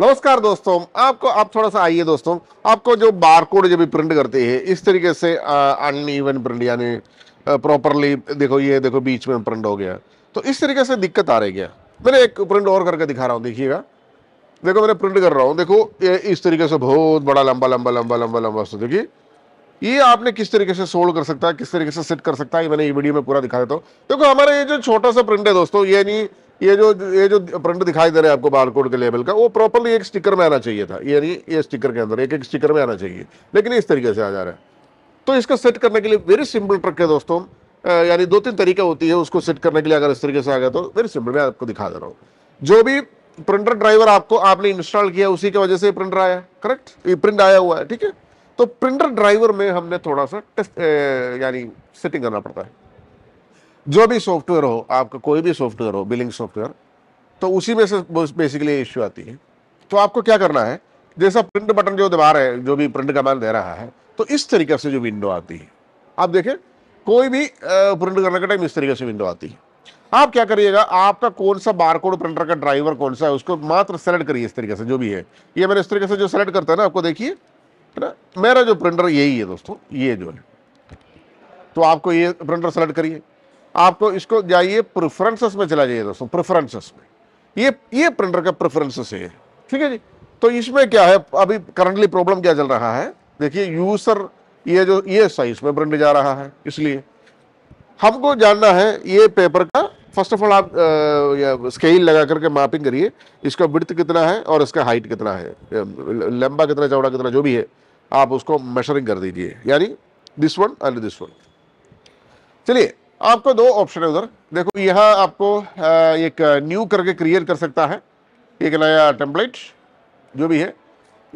नमस्कार दोस्तों आपको आप थोड़ा सा आइए दोस्तों आपको जो बार कोड जब प्रिंट करते हैं इस तरीके से अन इवन प्रिंट यानी प्रॉपरली देखो ये देखो बीच में प्रिंट हो गया तो इस तरीके से दिक्कत आ रही है मैंने एक प्रिंट और करके दिखा रहा हूँ देखिएगा देखो मैंने प्रिंट कर रहा हूँ देखो ये इस तरीके से बहुत बड़ा लंबा लंबा लंबा लंबा लंबा सो देखिए ये आपने किस तरीके से सोल्व कर सकता है किस तरीके से सेट कर सकता है मैंने ये वीडियो में पूरा दिखा देता हूँ देखो हमारा ये जो छोटा सा प्रिंट है दोस्तों ये नहीं ये जो ये जो प्रिंट दिखाई दे रहा है आपको बारकोड के लेवल का वो प्रॉपरली एक स्टिकर में आना चाहिए था यानी ये स्टिकर के अंदर एक एक स्टिकर में आना चाहिए लेकिन इस तरीके से आ जा रहा है तो इसको सेट करने के लिए वेरी सिंपल ट्रक है दोस्तों यानी दो तीन तरीका होती है उसको सेट करने के लिए अगर इस तरीके से आ गया तो वेरी सिंपल मैं आपको दिखा दे रहा हूँ जो भी प्रिंटर ड्राइवर आपको आपने इंस्टॉल किया उसी की वजह से प्रिंटर आया करेक्ट ये प्रिंट आया हुआ है ठीक है तो प्रिंटर ड्राइवर में हमने थोड़ा सा टेस्ट यानी सेटिंग करना पड़ता है जो भी सॉफ्टवेयर हो आपका कोई भी सॉफ्टवेयर हो बिलिंग सॉफ्टवेयर तो उसी में से बेसिकली इश्यू आती है तो आपको क्या करना है जैसा प्रिंट बटन जो दबा रहे हैं जो भी प्रिंट कमांड दे रहा है तो इस तरीके से जो विंडो आती है आप देखें कोई भी प्रिंट करने का टाइम इस तरीके से विंडो आती है आप क्या करिएगा आपका कौन सा बारकोड प्रिंटर का ड्राइवर कौन सा है उसको मात्र सेलेक्ट करिए इस तरीके से जो भी है ये मैंने इस तरीके से जो सेलेक्ट करता है ना आपको देखिए ना मेरा जो प्रिंटर यही है दोस्तों ये जो है तो आपको ये प्रिंटर सेलेक्ट करिए आपको इसको जाइए प्रेफरेंसेस में चला जाइए दोस्तों प्रेफरेंसेस में ये ये प्रिंटर का प्रेफरेंसेस है ठीक है जी तो इसमें क्या है अभी करंटली प्रॉब्लम क्या चल रहा है देखिए यूजर ये जो ये साइज में प्रिंट जा रहा है इसलिए हमको जानना है ये पेपर का फर्स्ट ऑफ ऑल आप स्केल लगा करके मैपिंग करिए इसका विड्थ कितना है और इसका हाइट कितना है लंबा कितना चौड़ा कितना जो भी है आप उसको मेशरिंग कर दीजिए यानी this one and this one चलिए आपको दो ऑप्शन है उधर देखो यह आपको एक न्यू करके क्रिएट कर सकता है एक नया टेम्पलेट जो भी है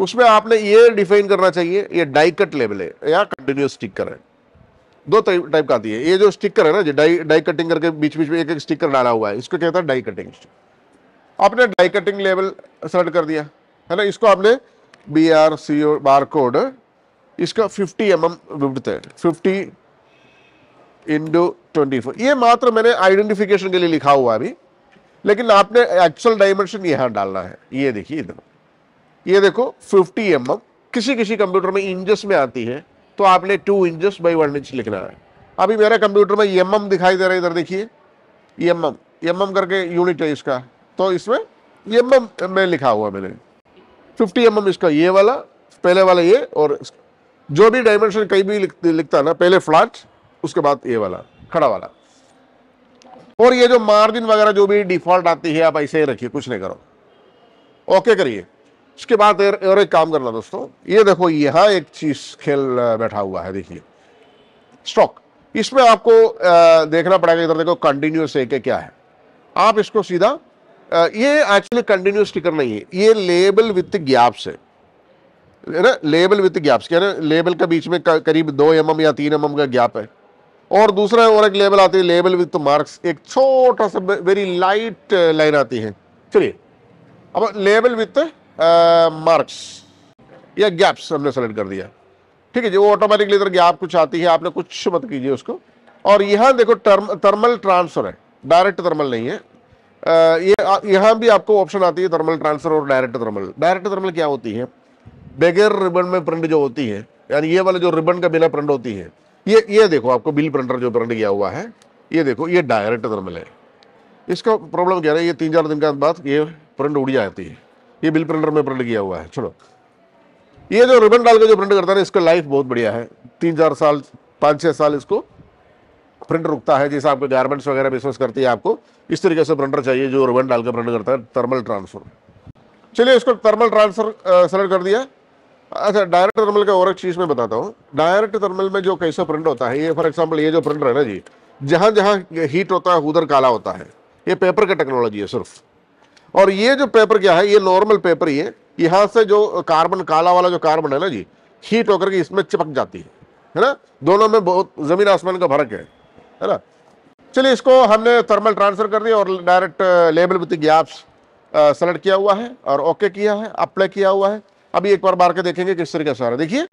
उसमें आपने ये डिफाइन करना चाहिए ये डाई कट लेवल है या कंटिन्यूस स्टिकर है दो टाइप का आती है ये जो स्टिकर है ना जो डाई डाई कटिंग करके बीच बीच में एक एक स्टिकर डाला हुआ है इसको कहता है डाई कटिंग आपने डाई कटिंग लेवल सेलेक्ट कर दिया है ना इसको आपने B R C O bar code इसका फिफ्टी एम एम विड्थ है इंटू ट्वेंटी फोर ये मात्र मैंने आइडेंटिफिकेशन के लिए लिखा हुआ अभी लेकिन आपने एक्चुअल डायमेंशन यहाँ डालना है ये देखिए इधर ये देखो 50 एम mm, किसी किसी कंप्यूटर में इंजस में आती है तो आपने two inches by one inch लिखना है अभी मेरे कंप्यूटर में एम mm दिखाई दे रहा है इधर देखिए एम एम एम एम करके यूनिट है इसका तो इसमें एम एम में लिखा हुआ मैंने 50 एम mm इसका ये वाला पहले वाला ये और जो भी डायमेंशन कहीं भी लिखता है ना पहले फ्लैट उसके बाद ये वाला खड़ा वाला और ये जो मार्जिन वगैरह जो भी डिफॉल्ट आती है आप ऐसे ही रखिए कुछ नहीं करो ओके करिए उसके बाद और एक काम करना दोस्तों ये देखो यहाँ एक चीज खेल बैठा हुआ है देखिए स्टॉक इसमें आपको देखना पड़ेगा इधर देखो कंटिन्यूस एक क्या है आप इसको सीधा ये एक्चुअली कंटिन्यूस टिकर नहीं है ये लेबल विथ गैप्स है ना लेबल विथ गैप्स क्या ना लेबल के बीच में करीब दो एम या तीन एम का गैप है और दूसरा और एक लेबल आती है लेबल विथ मार्क्स एक छोटा सा वेरी लाइट लाइन आती है चलिए अब लेबल विथ मार्क्स या गैप्स हमने सेलेक्ट कर दिया ठीक है जी वो ऑटोमेटिकली इधर गैप कुछ आती है आपने कुछ मत कीजिए उसको और यहाँ देखो टर्म थर्मल ट्रांसफर है डायरेक्ट थर्मल नहीं है uh, ये यह, यहाँ भी आपको ऑप्शन आती है थर्मल ट्रांसफर और डायरेक्ट थर्मल डायरेक्ट थर्मल क्या होती है बगैर रिबन में प्रिंट जो होती है यानी ये वाले जो रिबन का बिना प्रिंट होती है ये ये देखो आपको बिल प्रिंटर जो प्रिंट किया हुआ है ये देखो ये डायरेक्ट थर्मल है इसका प्रॉब्लम क्या है ये तीन चार दिन के बाद ये प्रिंट उड़ी जाती है ये बिल प्रिंटर में प्रिंट किया हुआ है चलो ये जो रिबन डाल के जो प्रिंट करता है इसका लाइफ बहुत बढ़िया है तीन चार साल पाँच छः साल इसको प्रिंट रुकता है जैसे आपके गारमेंट्स वगैरह बिजनेस करती है आपको इस तरीके से प्रिंटर चाहिए जो रिबन डाल के प्रिंट करता है थर्मल ट्रांसफर चलिए इसको थर्मल ट्रांसफर सेलेक्ट कर दिया अच्छा डायरेक्ट थर्मल का और एक चीज़ मैं बताता हूँ डायरेक्ट थर्मल में जो कैसा प्रिंट होता है ये फॉर एग्जाम्पल ये जो प्रिंटर है ना जी जहाँ जहाँ हीट होता है उधर काला होता है ये पेपर की टेक्नोलॉजी है सिर्फ और ये जो पेपर क्या है ये नॉर्मल पेपर ही है यहाँ से जो कार्बन काला वाला जो कार्बन है ना जी हीट होकर के इसमें चिपक जाती है है ना दोनों में बहुत ज़मीन आसमान का फर्क है है ना चलिए इसको हमने थर्मल ट्रांसफ़र कर दिया और direct label with gaps select किया हुआ है और ओके किया है अप्लाई किया हुआ है अभी एक बार बार के देखेंगे किस तरीके से आ रहा है देखिए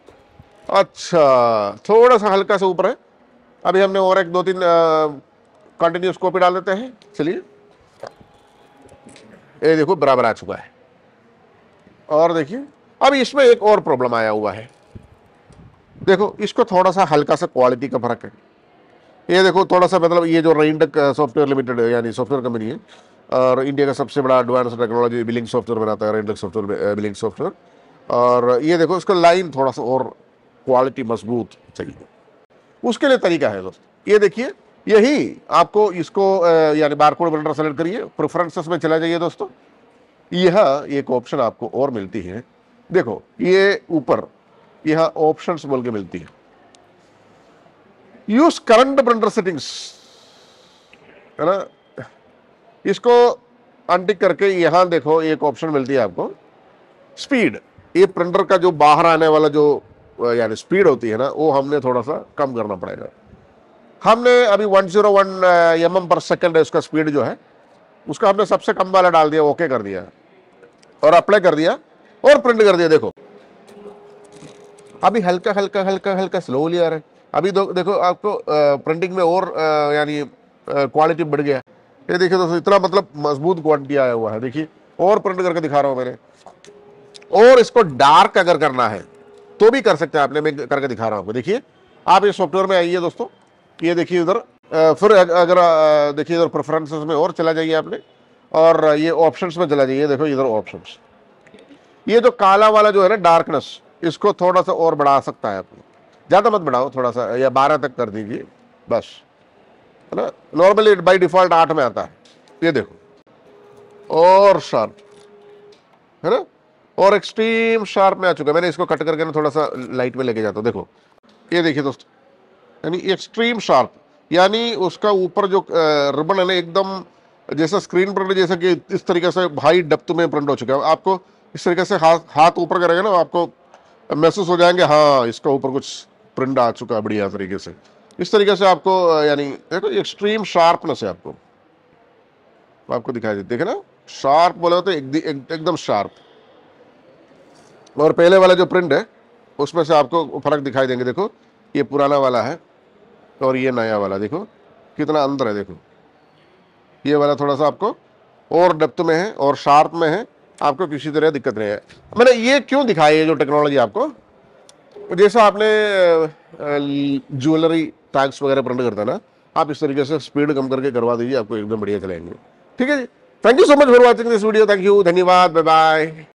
अच्छा थोड़ा सा हल्का सा ऊपर है अभी हमने और एक दो तीन कंटिन्यूस कॉपी डाल देते हैं चलिए ये देखो बराबर आ चुका है और देखिए अब इसमें एक और प्रॉब्लम आया हुआ है देखो इसको थोड़ा सा हल्का सा क्वालिटी का फर्क है ये देखो थोड़ा सा मतलब ये जो रेंड सॉफ्टवेयर लिमिटेड है यानी सॉफ्टवेयर कंपनी है और इंडिया का सबसे बड़ा एडवांस टेक्नोलॉजी बिलिंग सॉफ्टवेयर बनाता है रेंडक सॉफ्टवेयर बिलिंग सॉफ्टवेयर और ये देखो इसका लाइन थोड़ा सा और क्वालिटी मजबूत चाहिए उसके लिए तरीका है दोस्तों ये देखिए यही आपको इसको यानी बारकोड ब्लेंडर सेलेक्ट करिए प्रेफरेंसेस में चला जाइए दोस्तों यह एक ऑप्शन आपको और मिलती है देखो ये ऊपर यह ऑप्शंस बोल के मिलती है यूज करंट ब्रंडर सेटिंग्स है ना इसको अनटिक करके यहां देखो एक ऑप्शन मिलती है आपको स्पीड ये प्रिंटर का जो बाहर आने वाला जो यानी स्पीड होती है ना वो हमने थोड़ा सा कम करना पड़ेगा हमने अभी 101 जीरो mm पर सेकेंड है उसका स्पीड जो है उसका हमने सबसे कम वाला डाल दिया ओके कर दिया और अप्लाई कर दिया और प्रिंट कर दिया देखो अभी हल्का हल्का हल्का हल्का स्लोली आ रहा है अभी देखो आपको प्रिंटिंग में और यानी क्वालिटी बढ़ गया ये देखिए दोस्तों इतना मतलब मजबूत क्वालिटी आया हुआ है देखिए और प्रिंट करके दिखा रहा हूँ मैंने और इसको डार्क अगर करना है तो भी कर सकते हैं आपने मैं करके दिखा रहा हूँ आपको देखिए आप ये सॉफ्टवेयर में आइए दोस्तों ये देखिए इधर फिर अगर देखिए इधर प्रेफरेंसेस में और चला जाइए आपने और ये ऑप्शंस में चला जाइए देखो इधर ऑप्शंस ये जो काला वाला जो है ना डार्कनेस इसको थोड़ा सा और बढ़ा सकता है आपको ज़्यादा मत बढ़ाओ थोड़ा सा या बारह तक कर दीजिए बस है ना नॉर्मली बाई डिफ़ॉल्ट आठ में आता है ये देखो और शार्प है ना और एक्सट्रीम शार्प में आ चुका है मैंने इसको कट करके ना थोड़ा सा लाइट में लेके जाता हूँ देखो ये देखिए दोस्तों यानी एक्सट्रीम शार्प यानी उसका ऊपर जो रिबन है ना एकदम जैसा स्क्रीन प्रिंट जैसा कि इस तरीके से हाई डप्त में प्रिंट हो चुका है आपको इस तरीके से हाथ हाथ ऊपर करेगा ना आपको महसूस हो जाएंगे हाँ इसका ऊपर कुछ प्रिंट आ चुका है बढ़िया तरीके से इस तरीके से आपको यानी देखो एक्सट्रीम शार्पनेस है आपको आपको दिखाई देखे ना शार्प बोले तो एकदम एक, एक शार्प और पहले वाला जो प्रिंट है उसमें से आपको फ़र्क दिखाई देंगे देखो ये पुराना वाला है और ये नया वाला देखो कितना अंतर है देखो ये वाला थोड़ा सा आपको और डेप्थ में है और शार्प में है आपको किसी तरह दिक्कत नहीं है मैंने ये क्यों दिखाई है जो टेक्नोलॉजी आपको जैसे आपने ज्वेलरी टैक्स वगैरह प्रिंट करता ना आप इस तरीके से स्पीड कम करके करवा दीजिए आपको एकदम बढ़िया चलाएंगे ठीक है जी thank you so much for watching this video thank you धन्यवाद बाय बाय